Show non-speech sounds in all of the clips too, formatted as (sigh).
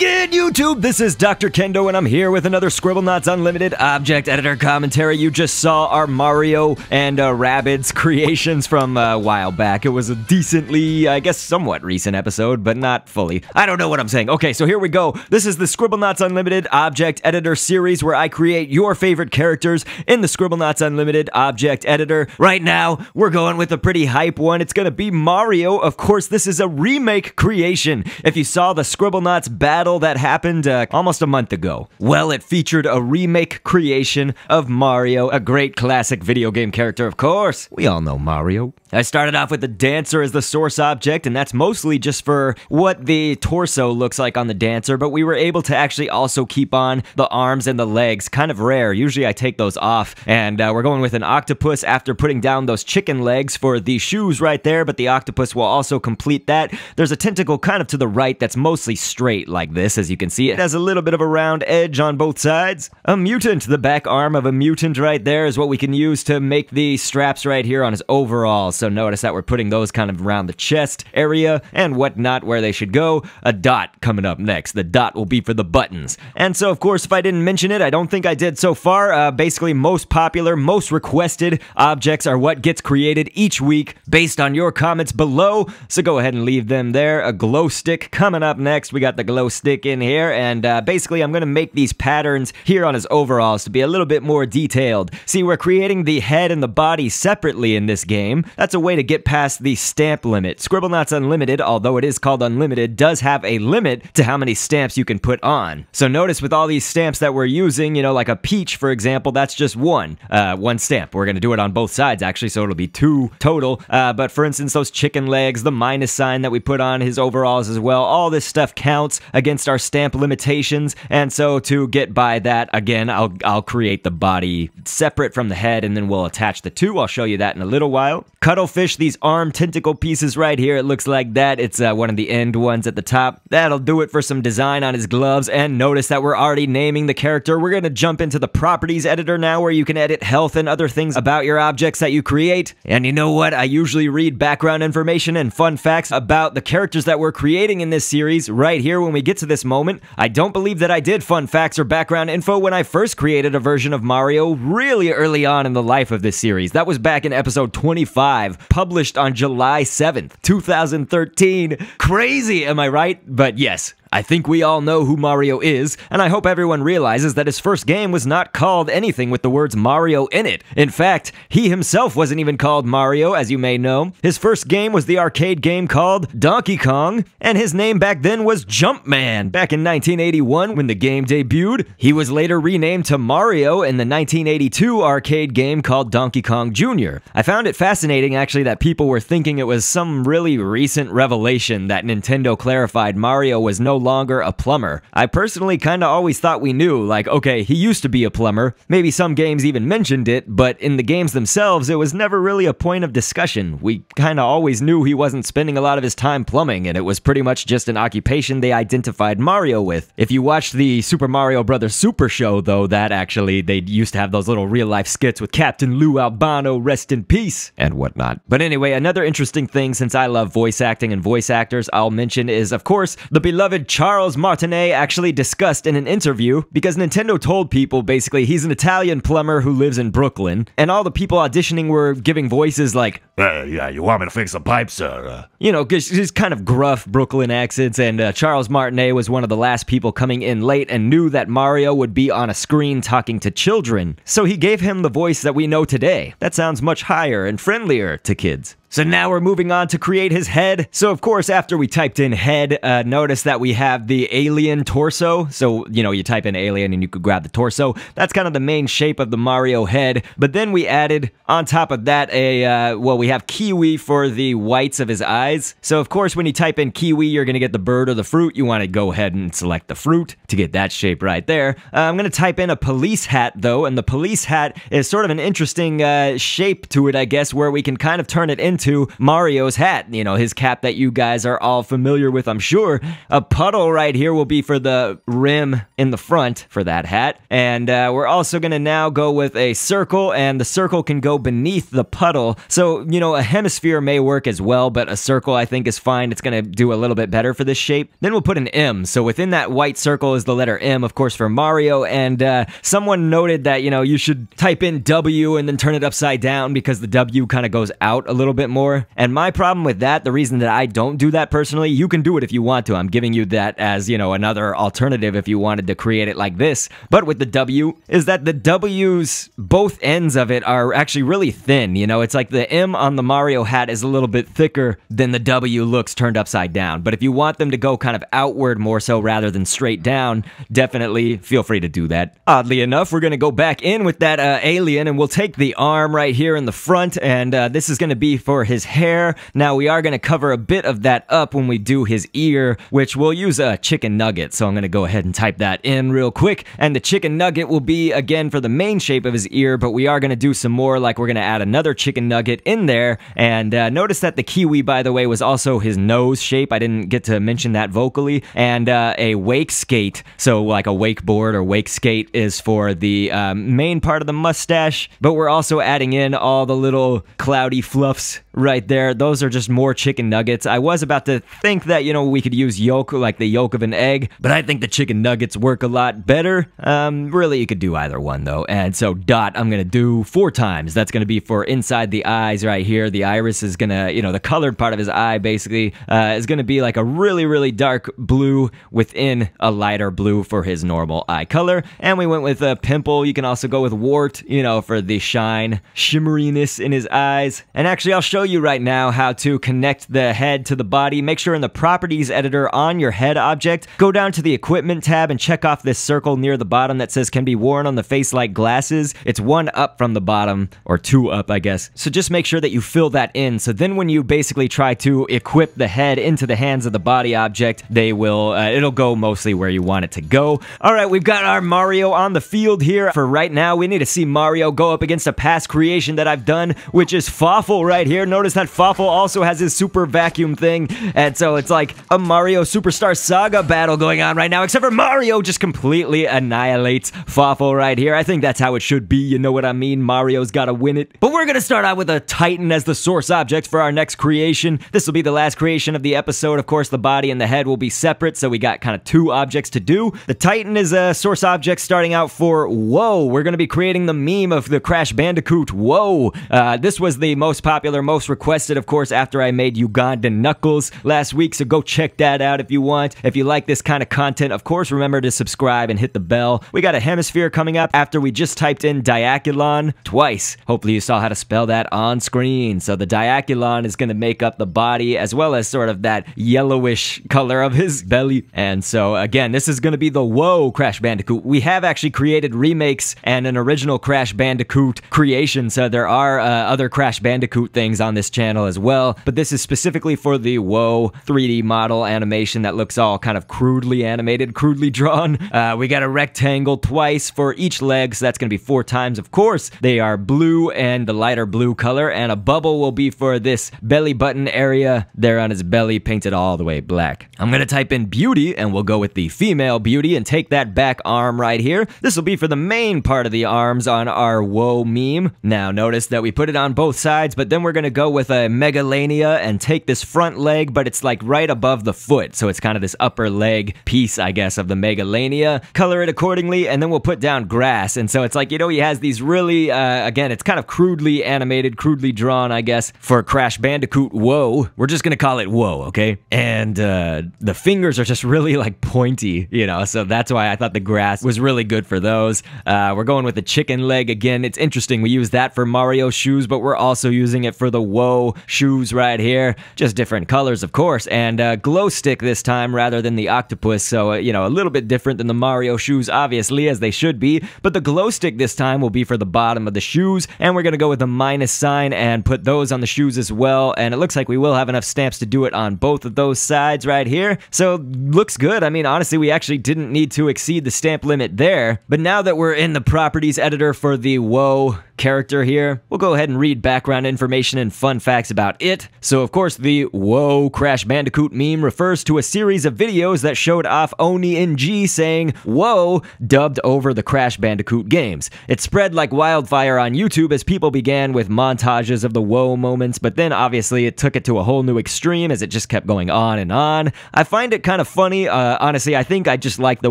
good, YouTube? This is Dr. Kendo, and I'm here with another Scribble Knots Unlimited Object Editor commentary. You just saw our Mario and uh, Rabbids (laughs) creations from uh, a while back. It was a decently, I guess, somewhat recent episode, but not fully. I don't know what I'm saying. Okay, so here we go. This is the Scribble Knots Unlimited Object Editor series where I create your favorite characters in the Scribble Knots Unlimited Object Editor. Right now, we're going with a pretty hype one. It's gonna be Mario. Of course, this is a remake creation. If you saw the Scribble Knots Battle battle that happened uh, almost a month ago. Well, it featured a remake creation of Mario, a great classic video game character, of course. We all know Mario. I started off with the dancer as the source object, and that's mostly just for what the torso looks like on the dancer, but we were able to actually also keep on the arms and the legs. Kind of rare. Usually I take those off, and uh, we're going with an octopus after putting down those chicken legs for the shoes right there, but the octopus will also complete that. There's a tentacle kind of to the right that's mostly straight like this this. As you can see, it has a little bit of a round edge on both sides. A mutant, the back arm of a mutant right there is what we can use to make the straps right here on his overall. So notice that we're putting those kind of around the chest area and whatnot where they should go. A dot coming up next. The dot will be for the buttons. And so, of course, if I didn't mention it, I don't think I did so far. Uh, basically, most popular, most requested objects are what gets created each week based on your comments below. So go ahead and leave them there. A glow stick coming up next. We got the glow stick stick in here, and uh, basically I'm going to make these patterns here on his overalls to be a little bit more detailed. See, we're creating the head and the body separately in this game. That's a way to get past the stamp limit. Scribblenauts Unlimited, although it is called Unlimited, does have a limit to how many stamps you can put on. So notice with all these stamps that we're using, you know, like a peach, for example, that's just one, uh, one stamp. We're going to do it on both sides, actually, so it'll be two total. Uh, but for instance, those chicken legs, the minus sign that we put on his overalls as well, all this stuff counts. Again, against our stamp limitations, and so to get by that, again, I'll, I'll create the body separate from the head, and then we'll attach the two. I'll show you that in a little while. Cuttlefish, these arm tentacle pieces right here, it looks like that. It's uh, one of the end ones at the top. That'll do it for some design on his gloves, and notice that we're already naming the character. We're going to jump into the properties editor now, where you can edit health and other things about your objects that you create. And you know what? I usually read background information and fun facts about the characters that we're creating in this series right here when we get to this moment. I don't believe that I did fun facts or background info when I first created a version of Mario really early on in the life of this series. That was back in episode 25, published on July 7th, 2013. Crazy, am I right? But yes, I think we all know who Mario is, and I hope everyone realizes that his first game was not called anything with the words Mario in it. In fact, he himself wasn't even called Mario, as you may know. His first game was the arcade game called Donkey Kong, and his name back then was Jumpman. Back in 1981, when the game debuted, he was later renamed to Mario in the 1982 arcade game called Donkey Kong Jr. I found it fascinating, actually, that people were thinking it was some really recent revelation that Nintendo clarified Mario was no longer a plumber. I personally kinda always thought we knew, like, okay, he used to be a plumber. Maybe some games even mentioned it, but in the games themselves, it was never really a point of discussion. We kinda always knew he wasn't spending a lot of his time plumbing, and it was pretty much just an occupation they identified Mario with. If you watched the Super Mario Brothers Super Show, though, that actually, they used to have those little real life skits with Captain Lou Albano, rest in peace, and whatnot. But anyway, another interesting thing, since I love voice acting and voice actors, I'll mention is, of course, the beloved Charles Martinet actually discussed in an interview because Nintendo told people basically he's an Italian plumber who lives in Brooklyn, and all the people auditioning were giving voices like, uh, yeah, you want me to fix the pipes, sir? Uh, you know, just kind of gruff Brooklyn accents, and uh, Charles Martinet was one of the last people coming in late and knew that Mario would be on a screen talking to children, so he gave him the voice that we know today. That sounds much higher and friendlier to kids. So now we're moving on to create his head. So of course, after we typed in head, uh, notice that we have the alien torso. So, you know, you type in alien and you could grab the torso. That's kind of the main shape of the Mario head. But then we added on top of that a, uh, well, we have kiwi for the whites of his eyes. So of course, when you type in kiwi, you're going to get the bird or the fruit. You want to go ahead and select the fruit to get that shape right there. Uh, I'm going to type in a police hat though. And the police hat is sort of an interesting uh, shape to it, I guess, where we can kind of turn it into into Mario's hat, you know, his cap that you guys are all familiar with, I'm sure. A puddle right here will be for the rim in the front for that hat. And uh, we're also going to now go with a circle, and the circle can go beneath the puddle. So, you know, a hemisphere may work as well, but a circle I think is fine. It's going to do a little bit better for this shape. Then we'll put an M. So within that white circle is the letter M, of course, for Mario. And uh, someone noted that, you know, you should type in W and then turn it upside down because the W kind of goes out a little bit bit more. And my problem with that, the reason that I don't do that personally, you can do it if you want to. I'm giving you that as, you know, another alternative if you wanted to create it like this. But with the W, is that the W's, both ends of it are actually really thin. You know, it's like the M on the Mario hat is a little bit thicker than the W looks turned upside down. But if you want them to go kind of outward more so rather than straight down, definitely feel free to do that. Oddly enough, we're going to go back in with that uh, alien and we'll take the arm right here in the front. And uh, this is going to be for for his hair. Now we are going to cover a bit of that up when we do his ear, which we'll use a chicken nugget. So I'm going to go ahead and type that in real quick. And the chicken nugget will be again for the main shape of his ear, but we are going to do some more like we're going to add another chicken nugget in there. And uh, notice that the kiwi, by the way, was also his nose shape. I didn't get to mention that vocally. And uh, a wake skate, so like a wakeboard or wake skate is for the um, main part of the mustache, but we're also adding in all the little cloudy fluffs right there. Those are just more chicken nuggets. I was about to think that, you know, we could use yolk like the yolk of an egg, but I think the chicken nuggets work a lot better. Um, really, you could do either one though. And so dot, I'm going to do four times. That's going to be for inside the eyes right here. The iris is going to, you know, the colored part of his eye basically uh, is going to be like a really, really dark blue within a lighter blue for his normal eye color. And we went with a pimple. You can also go with wart, you know, for the shine, shimmeriness in his eyes. And actually, I'll show show you right now how to connect the head to the body. Make sure in the properties editor on your head object, go down to the equipment tab and check off this circle near the bottom that says can be worn on the face like glasses. It's one up from the bottom, or two up, I guess. So just make sure that you fill that in. So then when you basically try to equip the head into the hands of the body object, they will, uh, it'll go mostly where you want it to go. All right, we've got our Mario on the field here. For right now, we need to see Mario go up against a past creation that I've done, which is Fawful right here noticed that Fawful also has his super vacuum thing, and so it's like a Mario Superstar Saga battle going on right now, except for Mario just completely annihilates Fawful right here. I think that's how it should be, you know what I mean? Mario's gotta win it. But we're gonna start out with a Titan as the source object for our next creation. This will be the last creation of the episode. Of course, the body and the head will be separate, so we got kind of two objects to do. The Titan is a source object starting out for Whoa. We're gonna be creating the meme of the Crash Bandicoot Whoa. Uh, this was the most popular, most most requested, of course, after I made Uganda Knuckles last week. So go check that out if you want. If you like this kind of content, of course, remember to subscribe and hit the bell. We got a hemisphere coming up after we just typed in diaculon twice. Hopefully you saw how to spell that on screen. So the diaculon is going to make up the body as well as sort of that yellowish color of his belly. And so again, this is going to be the whoa Crash Bandicoot. We have actually created remakes and an original Crash Bandicoot creation. So there are uh, other Crash Bandicoot things on on this channel as well. But this is specifically for the Woe 3D model animation that looks all kind of crudely animated, crudely drawn. Uh, we got a rectangle twice for each leg, so that's going to be four times, of course. They are blue and the lighter blue color, and a bubble will be for this belly button area there on his belly, painted all the way black. I'm going to type in beauty, and we'll go with the female beauty and take that back arm right here. This will be for the main part of the arms on our Woe meme. Now, notice that we put it on both sides, but then we're going to go go with a megalania and take this front leg, but it's like right above the foot. So it's kind of this upper leg piece, I guess, of the megalania. Color it accordingly, and then we'll put down grass. And so it's like, you know, he has these really, uh, again, it's kind of crudely animated, crudely drawn, I guess, for Crash Bandicoot Whoa. We're just going to call it Whoa, okay? And uh, the fingers are just really like pointy, you know, so that's why I thought the grass was really good for those. Uh, we're going with the chicken leg again. It's interesting. We use that for Mario shoes, but we're also using it for the Woe shoes right here, just different colors, of course, and uh, glow stick this time rather than the octopus. So, uh, you know, a little bit different than the Mario shoes, obviously, as they should be, but the glow stick this time will be for the bottom of the shoes, and we're going to go with the minus sign and put those on the shoes as well. And it looks like we will have enough stamps to do it on both of those sides right here. So, looks good. I mean, honestly, we actually didn't need to exceed the stamp limit there. But now that we're in the properties editor for the Woe character here, we'll go ahead and read background information and fun facts about it. So, of course, the Whoa Crash Bandicoot meme refers to a series of videos that showed off Oni and G saying Whoa, dubbed over the Crash Bandicoot games. It spread like wildfire on YouTube as people began with montages of the Whoa moments, but then obviously it took it to a whole new extreme as it just kept going on and on. I find it kind of funny. Uh, honestly, I think I just like the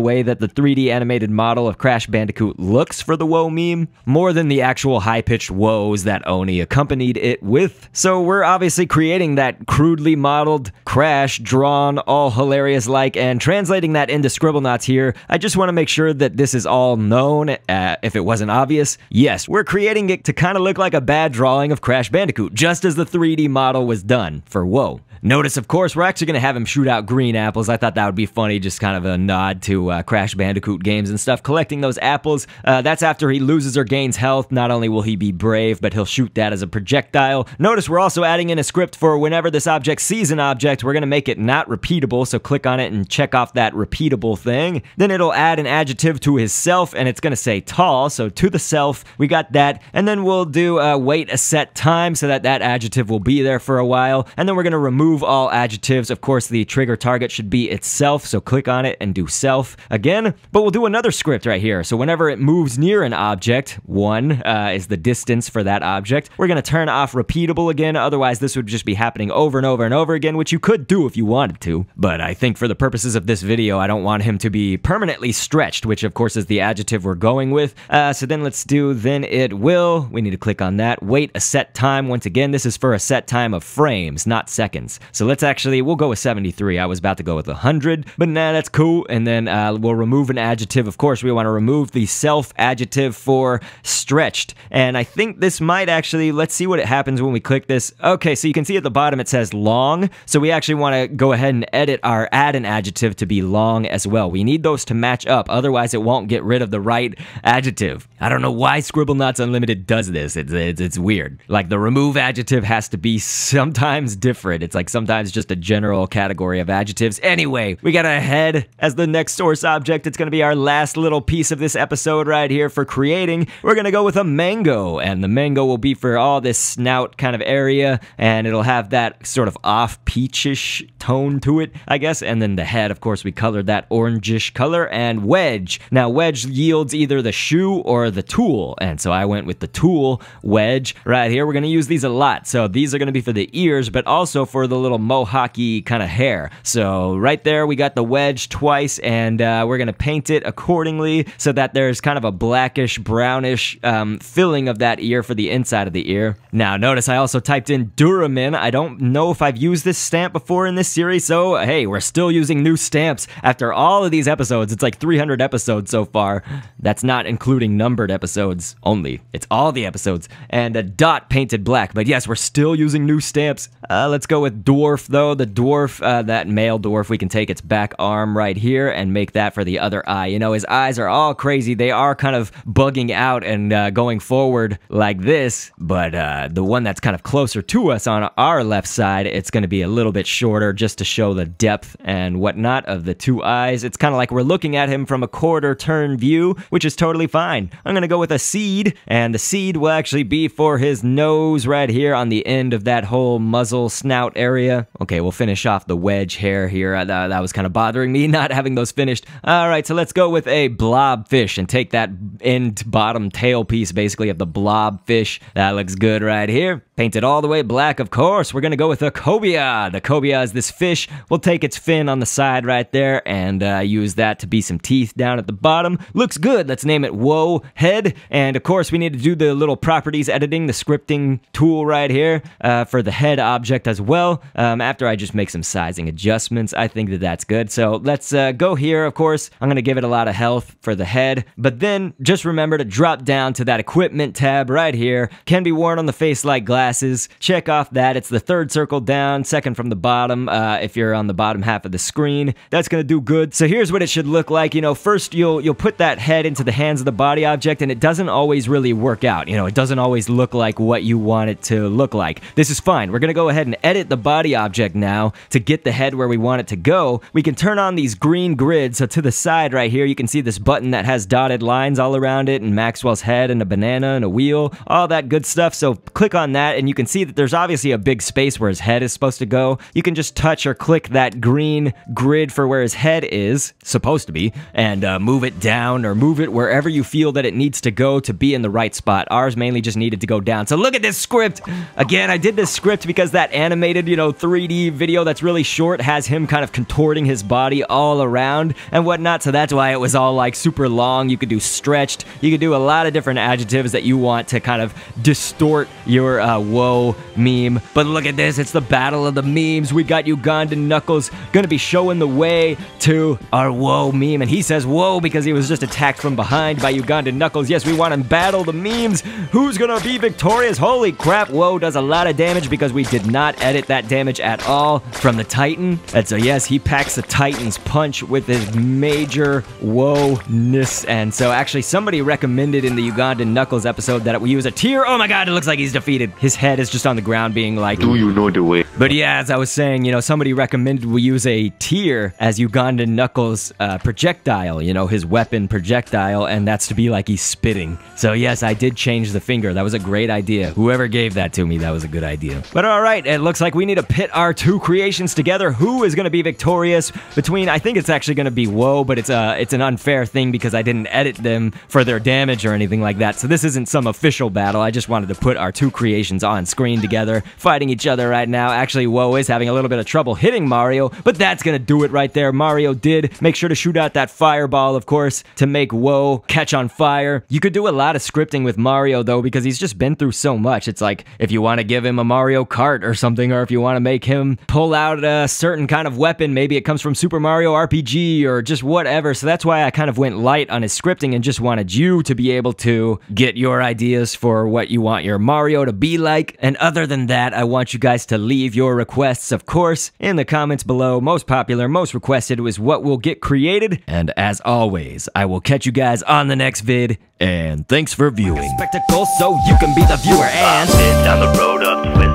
way that the 3D animated model of Crash Bandicoot looks for the Whoa meme more than the actual high pitched woes that Oni accompanied it with. So we're obviously creating that crudely modeled crash drawn all hilarious like and translating that into Scribblenauts here. I just want to make sure that this is all known uh, if it wasn't obvious. Yes, we're creating it to kind of look like a bad drawing of Crash Bandicoot, just as the 3D model was done for Woe. Notice, of course, we're actually going to have him shoot out green apples. I thought that would be funny, just kind of a nod to uh, Crash Bandicoot games and stuff. Collecting those apples, uh, that's after he loses or gains health. Not only will he be brave, but he'll shoot that as a projectile. Notice we're also adding in a script for whenever this object sees an object, we're going to make it not repeatable, so click on it and check off that repeatable thing. Then it'll add an adjective to his self, and it's going to say tall, so to the self, we got that. And then we'll do uh, wait a set time so that that adjective will be there for a while. And then we're going to remove remove all adjectives. Of course, the trigger target should be itself, so click on it and do self again. But we'll do another script right here. So whenever it moves near an object, one uh, is the distance for that object. We're gonna turn off repeatable again, otherwise this would just be happening over and over and over again, which you could do if you wanted to. But I think for the purposes of this video, I don't want him to be permanently stretched, which of course is the adjective we're going with. Uh, so then let's do then it will. We need to click on that. Wait a set time. Once again, this is for a set time of frames, not seconds. So let's actually, we'll go with 73. I was about to go with 100, but nah, that's cool. And then uh, we'll remove an adjective. Of course, we want to remove the self adjective for stretched. And I think this might actually, let's see what it happens when we click this. Okay, so you can see at the bottom it says long. So we actually want to go ahead and edit our add an adjective to be long as well. We need those to match up. Otherwise, it won't get rid of the right adjective. I don't know why Scribble Knots Unlimited does this. It's, it's, it's weird. Like the remove adjective has to be sometimes different. It's like sometimes just a general category of adjectives. Anyway, we got head as the next source object. It's going to be our last little piece of this episode right here for creating. We're going to go with a mango, and the mango will be for all this snout kind of area, and it'll have that sort of off peachish tone to it, I guess. And then the head, of course, we colored that orangish color, and wedge. Now, wedge yields either the shoe or the tool, and so I went with the tool wedge right here. We're going to use these a lot. So these are going to be for the ears, but also for the little mohawky kind of hair. So right there, we got the wedge twice, and uh, we're gonna paint it accordingly so that there's kind of a blackish, brownish um, filling of that ear for the inside of the ear. Now, notice I also typed in Duramin. I don't know if I've used this stamp before in this series, so hey, we're still using new stamps after all of these episodes. It's like 300 episodes so far. That's not including numbered episodes only. It's all the episodes and a dot painted black. But yes, we're still using new stamps. Uh, let's go with dwarf, though. The dwarf, uh, that male dwarf, we can take its back arm right here and make that for the other eye. You know, his eyes are all crazy. They are kind of bugging out and uh, going forward like this, but uh, the one that's kind of closer to us on our left side, it's going to be a little bit shorter just to show the depth and whatnot of the two eyes. It's kind of like we're looking at him from a quarter turn view, which is totally fine. I'm going to go with a seed, and the seed will actually be for his nose right here on the end of that whole muzzle snout area area. Okay, we'll finish off the wedge hair here. Uh, that was kind of bothering me, (laughs) not having those finished. All right, so let's go with a blobfish and take that end bottom tail piece, basically, of the blobfish. That looks good right here. Painted all the way black, of course. We're going to go with a cobia. The cobia is this fish. We'll take its fin on the side right there and uh, use that to be some teeth down at the bottom. Looks good. Let's name it Whoa Head. And of course, we need to do the little properties editing, the scripting tool right here uh, for the head object as well. Um, after I just make some sizing adjustments, I think that that's good. So let's uh, go here, of course. I'm going to give it a lot of health for the head, but then just remember to drop down to that equipment tab right here. Can be worn on the face like glasses. Check off that. It's the third circle down, second from the bottom uh, if you're on the bottom half of the screen. That's going to do good. So here's what it should look like. You know, first you'll, you'll put that head into the hands of the body object and it doesn't always really work out. You know, it doesn't always look like what you want it to look like. This is fine. We're going to go ahead and edit the body body object now to get the head where we want it to go, we can turn on these green grids. So to the side right here, you can see this button that has dotted lines all around it and Maxwell's head and a banana and a wheel, all that good stuff. So click on that and you can see that there's obviously a big space where his head is supposed to go. You can just touch or click that green grid for where his head is supposed to be and uh, move it down or move it wherever you feel that it needs to go to be in the right spot. Ours mainly just needed to go down. So look at this script. Again, I did this script because that animated, you know, know, 3D video that's really short has him kind of contorting his body all around and whatnot. So that's why it was all like super long. You could do stretched. You could do a lot of different adjectives that you want to kind of distort your uh, whoa meme. But look at this. It's the battle of the memes. We got Ugandan Knuckles going to be showing the way to our whoa meme. And he says whoa because he was just attacked from behind by Ugandan Knuckles. Yes, we want to battle the memes. Who's going to be victorious? Holy crap. Whoa does a lot of damage because we did not edit that damage at all from the Titan. And so, yes, he packs the Titan's punch with his major woe-ness. And so, actually, somebody recommended in the Ugandan Knuckles episode that we use a tear. Oh my god, it looks like he's defeated. His head is just on the ground being like, Do you know the way? But yeah, as I was saying, you know, somebody recommended we use a tear as Ugandan Knuckles uh, projectile, you know, his weapon projectile, and that's to be like he's spitting. So, yes, I did change the finger. That was a great idea. Whoever gave that to me, that was a good idea. But all right, it looks like we need to pit our two creations together. Who is going to be victorious between? I think it's actually going to be Woe, but it's a uh, it's an unfair thing because I didn't edit them for their damage or anything like that. So this isn't some official battle. I just wanted to put our two creations on screen together, fighting each other right now. Actually, Woe is having a little bit of trouble hitting Mario, but that's going to do it right there. Mario did make sure to shoot out that fireball, of course, to make Woe catch on fire. You could do a lot of scripting with Mario though because he's just been through so much. It's like if you want to give him a Mario Kart or something, or if you want want to make him pull out a certain kind of weapon. Maybe it comes from Super Mario RPG or just whatever. So that's why I kind of went light on his scripting and just wanted you to be able to get your ideas for what you want your Mario to be like. And other than that, I want you guys to leave your requests, of course, in the comments below. Most popular, most requested was what will get created. And as always, I will catch you guys on the next vid. And thanks for viewing. Spectacle so you can be the viewer and sit down the road up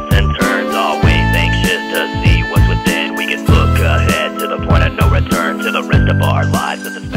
our lives at the.